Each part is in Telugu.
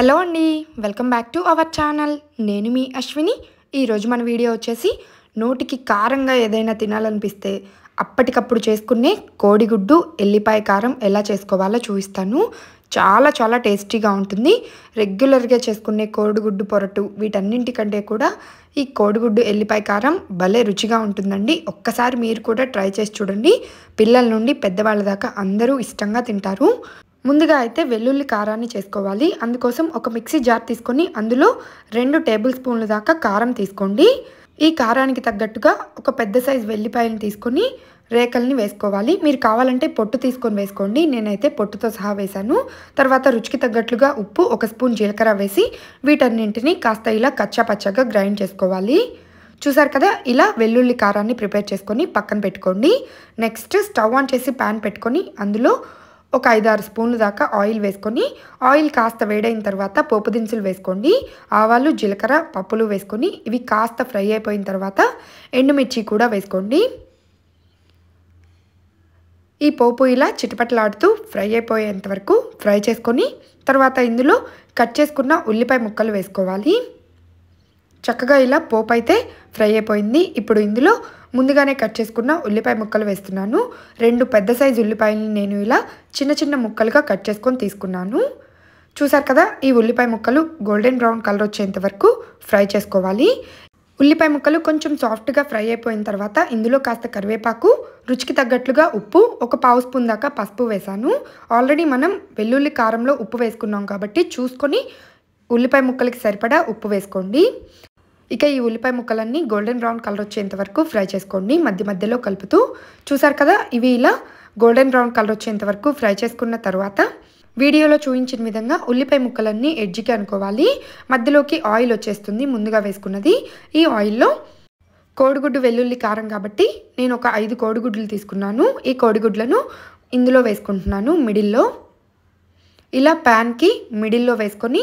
హలో అండి welcome back to our channel నేను మీ అశ్విని ఈరోజు మన వీడియో వచ్చేసి నోటికి కారంగా ఏదైనా తినాలనిపిస్తే అప్పటికప్పుడు చేసుకునే కోడిగుడ్డు ఎల్లిపాయ కారం ఎలా చేసుకోవాలో చూపిస్తాను చాలా చాలా టేస్టీగా ఉంటుంది రెగ్యులర్గా చేసుకునే కోడిగుడ్డు పొరటు వీటన్నింటికంటే కూడా ఈ కోడిగుడ్డు ఎల్లిపాయ కారం భలే రుచిగా ఉంటుందండి ఒక్కసారి మీరు కూడా ట్రై చేసి చూడండి పిల్లల నుండి పెద్దవాళ్ళ దాకా అందరూ ఇష్టంగా తింటారు ముందుగా అయితే వెల్లుల్లి కారాన్ని చేసుకోవాలి అందుకోసం ఒక మిక్సీ జార్ తీసుకొని అందులో రెండు టేబుల్ స్పూన్ల దాకా కారం తీసుకోండి ఈ కారానికి తగ్గట్టుగా ఒక పెద్ద సైజు వెల్లిపాయలు తీసుకొని రేకల్ని వేసుకోవాలి మీరు కావాలంటే పొట్టు తీసుకొని వేసుకోండి నేనైతే పొట్టుతో సహా వేశాను తర్వాత రుచికి తగ్గట్లుగా ఉప్పు ఒక స్పూన్ జీలకర్ర వేసి వీటన్నింటినీ కాస్త ఇలా కచ్చాపచ్చగా గ్రైండ్ చేసుకోవాలి చూసారు కదా ఇలా వెల్లుల్లి కారాన్ని ప్రిపేర్ చేసుకొని పక్కన పెట్టుకోండి నెక్స్ట్ స్టవ్ ఆన్ చేసి ప్యాన్ పెట్టుకొని అందులో ఒక ఐదారు స్పూన్లు దాకా ఆయిల్ వేసుకొని ఆయిల్ కాస్త వేడైన తర్వాత పోపు దినుసులు వేసుకోండి ఆవాలు జీలకర్ర పప్పులు వేసుకొని ఇవి కాస్త ఫ్రై అయిపోయిన తర్వాత ఎండుమిర్చి కూడా వేసుకోండి ఈ పోపు ఇలా చిటపట్లాడుతూ ఫ్రై అయిపోయేంత వరకు ఫ్రై చేసుకొని తర్వాత ఇందులో కట్ చేసుకున్న ఉల్లిపాయ ముక్కలు వేసుకోవాలి చక్కగా ఇలా పోపు అయితే ఫ్రై అయిపోయింది ఇప్పుడు ఇందులో ముందుగానే కట్ చేసుకున్న ఉల్లిపాయ ముక్కలు వేస్తున్నాను రెండు పెద్ద సైజు ఉల్లిపాయలని నేను ఇలా చిన్న చిన్న ముక్కలుగా కట్ చేసుకొని తీసుకున్నాను చూసారు కదా ఈ ఉల్లిపాయ ముక్కలు గోల్డెన్ బ్రౌన్ కలర్ వచ్చేంత వరకు ఫ్రై చేసుకోవాలి ఉల్లిపాయ ముక్కలు కొంచెం సాఫ్ట్గా ఫ్రై అయిపోయిన తర్వాత ఇందులో కాస్త కరివేపాకు రుచికి తగ్గట్లుగా ఉప్పు ఒక పావు స్పూన్ దాకా పసుపు వేశాను ఆల్రెడీ మనం వెల్లుల్లి కారంలో ఉప్పు వేసుకున్నాం కాబట్టి చూసుకొని ఉల్లిపాయ ముక్కలకి సరిపడా ఉప్పు వేసుకోండి ఇక ఈ ఉల్లిపాయ ముక్కలన్నీ గోల్డెన్ బ్రౌన్ కలర్ వచ్చేంత వరకు ఫ్రై చేసుకోండి మధ్య మధ్యలో కలుపుతూ చూసారు కదా ఇవి ఇలా గోల్డెన్ బ్రౌన్ కలర్ వచ్చేంత వరకు ఫ్రై చేసుకున్న తర్వాత వీడియోలో చూపించిన విధంగా ఉల్లిపాయ ముక్కలన్నీ ఎడ్జికి అనుకోవాలి మధ్యలోకి ఆయిల్ వచ్చేస్తుంది ముందుగా వేసుకున్నది ఈ ఆయిల్లో కోడిగుడ్డు వెల్లుల్లి కారం కాబట్టి నేను ఒక ఐదు కోడిగుడ్లు తీసుకున్నాను ఈ కోడిగుడ్లను ఇందులో వేసుకుంటున్నాను మిడిల్లో ఇలా ప్యాన్కి మిడిల్లో వేసుకొని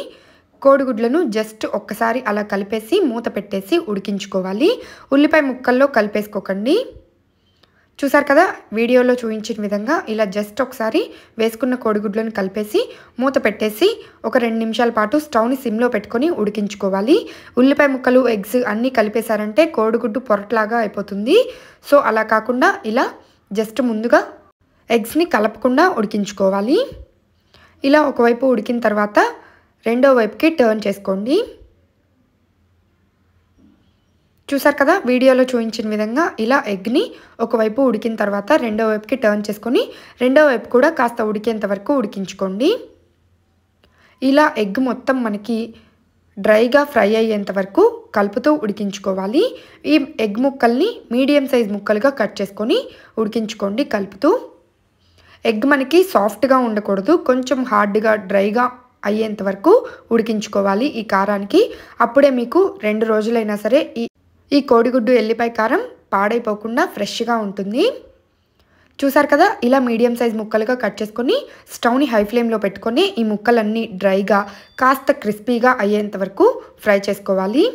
కోడిగుడ్లను జస్ట్ ఒక్కసారి అలా కలిపేసి మూత పెట్టేసి ఉడికించుకోవాలి ఉల్లిపాయ ముక్కల్లో కలిపేసుకోకండి చూసారు కదా వీడియోలో చూపించిన విధంగా ఇలా జస్ట్ ఒకసారి వేసుకున్న కోడిగుడ్లను కలిపేసి మూత పెట్టేసి ఒక రెండు నిమిషాల పాటు స్టవ్ని సిమ్లో పెట్టుకొని ఉడికించుకోవాలి ఉల్లిపాయ ముక్కలు ఎగ్స్ అన్నీ కలిపేశారంటే కోడిగుడ్డు పొరట్లాగా అయిపోతుంది సో అలా కాకుండా ఇలా జస్ట్ ముందుగా ఎగ్స్ని కలపకుండా ఉడికించుకోవాలి ఇలా ఒకవైపు ఉడికిన తర్వాత రెండో వైపుకి టర్న్ చేసుకోండి చూసారు కదా వీడియోలో చూపించిన విధంగా ఇలా ఎగ్ని ఒకవైపు ఉడికిన తర్వాత రెండో వైపుకి టర్న్ చేసుకొని రెండో వైపు కూడా కాస్త ఉడికేంత వరకు ఉడికించుకోండి ఇలా ఎగ్ మొత్తం మనకి డ్రైగా ఫ్రై అయ్యేంత వరకు కలుపుతూ ఉడికించుకోవాలి ఈ ఎగ్ ముక్కల్ని మీడియం సైజ్ ముక్కలుగా కట్ చేసుకొని ఉడికించుకోండి కలుపుతూ ఎగ్ మనకి సాఫ్ట్గా ఉండకూడదు కొంచెం హార్డ్గా డ్రైగా అయ్యేంత వరకు ఉడికించుకోవాలి ఈ కారానికి అప్పుడే మీకు రెండు రోజులైనా సరే ఈ ఈ కోడిగుడ్డు ఎల్లిపాయ కారం పాడైపోకుండా ఫ్రెష్గా ఉంటుంది చూసారు కదా ఇలా మీడియం సైజ్ ముక్కలుగా కట్ చేసుకొని స్టవ్ని హై ఫ్లేమ్లో పెట్టుకొని ఈ ముక్కలన్నీ డ్రైగా కాస్త క్రిస్పీగా అయ్యేంత వరకు ఫ్రై చేసుకోవాలి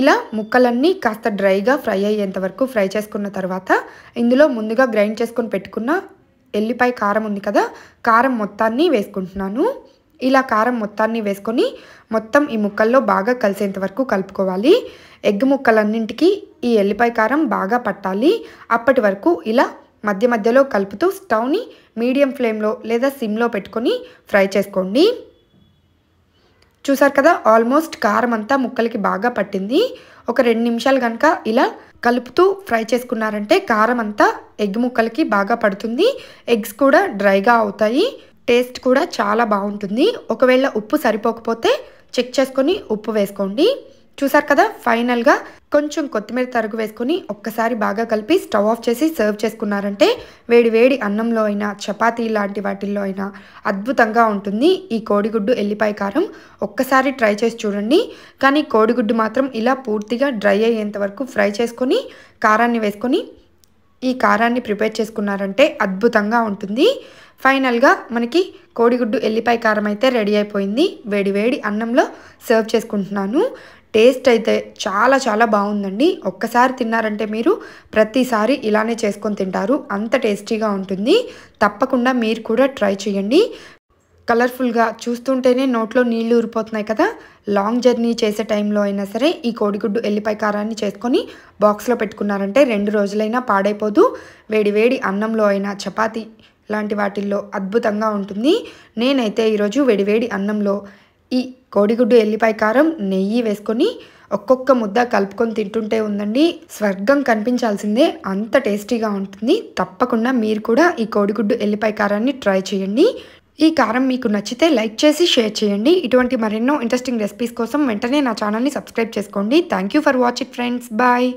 ఇలా ముక్కలన్నీ కాస్త డ్రైగా ఫ్రై అయ్యేంత వరకు ఫ్రై చేసుకున్న తర్వాత ఇందులో ముందుగా గ్రైండ్ చేసుకొని పెట్టుకున్న ఎల్లిపాయ కారం ఉంది కదా కారం మొత్తాన్ని వేసుకుంటున్నాను ఇలా కారం మొత్తాన్ని వేసుకొని మొత్తం ఈ ముక్కల్లో బాగా కలిసేంత వరకు కలుపుకోవాలి ఎగ్ ముక్కలన్నింటికి ఈ ఎల్లిపాయ కారం బాగా పట్టాలి అప్పటి వరకు ఇలా మధ్య మధ్యలో కలుపుతూ స్టవ్ని మీడియం ఫ్లేమ్లో లేదా సిమ్లో పెట్టుకొని ఫ్రై చేసుకోండి చూసారు కదా ఆల్మోస్ట్ కారం అంతా ముక్కలకి బాగా పట్టింది ఒక రెండు నిమిషాలు కనుక ఇలా కలుపుతూ ఫ్రై చేసుకున్నారంటే కారం అంతా ఎగ్ ముక్కలకి బాగా పడుతుంది ఎగ్స్ కూడా డ్రైగా అవుతాయి టేస్ట్ కూడా చాలా బాగుంటుంది ఒకవేళ ఉప్పు సరిపోకపోతే చెక్ చేసుకొని ఉప్పు వేసుకోండి చూసారు కదా ఫైనల్గా కొంచెం కొత్తిమీర తరుగు వేసుకొని ఒక్కసారి బాగా కలిపి స్టవ్ ఆఫ్ చేసి సర్వ్ చేసుకున్నారంటే వేడి వేడి అన్నంలో అయినా చపాతీ లాంటి వాటిల్లో అయినా అద్భుతంగా ఉంటుంది ఈ కోడిగుడ్డు ఎల్లిపాయ కారం ఒక్కసారి ట్రై చేసి చూడండి కానీ కోడిగుడ్డు మాత్రం ఇలా పూర్తిగా డ్రై అయ్యేంత వరకు ఫ్రై చేసుకొని కారాన్ని వేసుకొని ఈ కారాన్ని ప్రిపేర్ చేసుకున్నారంటే అద్భుతంగా ఉంటుంది ఫైనల్గా మనకి కోడిగుడ్డు ఎల్లిపాయ కారం అయితే రెడీ అయిపోయింది వేడివేడి అన్నంలో సర్వ్ చేసుకుంటున్నాను టేస్ట్ అయితే చాలా చాలా బాగుందండి ఒక్కసారి తిన్నారంటే మీరు ప్రతిసారి ఇలానే చేసుకొని తింటారు అంత టేస్టీగా ఉంటుంది తప్పకుండా మీరు కూడా ట్రై చేయండి కలర్ఫుల్గా చూస్తుంటేనే నోట్లో నీళ్లు ఊరిపోతున్నాయి కదా లాంగ్ జర్నీ చేసే టైంలో అయినా సరే ఈ కోడిగుడ్డు ఎల్లిపాయ కారాన్ని చేసుకొని బాక్స్లో పెట్టుకున్నారంటే రెండు రోజులైనా పాడైపోదు వేడివేడి అన్నంలో అయినా చపాతి లాంటి వాటిల్లో అద్భుతంగా ఉంటుంది నేనైతే ఈరోజు వేడివేడి అన్నంలో ఈ కోడిగుడ్డు ఎల్లిపాయ కారం నెయ్యి వేసుకొని ఒక్కొక్క ముద్ద కలుపుకొని తింటుంటే ఉందండి స్వర్గం కనిపించాల్సిందే అంత టేస్టీగా ఉంటుంది తప్పకుండా మీరు కూడా ఈ కోడిగుడ్డు ఎల్లిపాయ కారాన్ని ట్రై చేయండి ఈ కారం మీకు నచ్చితే లైక్ చేసి షేర్ చేయండి ఇటువంటి మరెన్నో ఇంట్రెస్టింగ్ రెసిపీస్ కోసం వెంటనే నా ఛానల్ని సబ్స్క్రైబ్ చేసుకోండి thank for watch it friends bye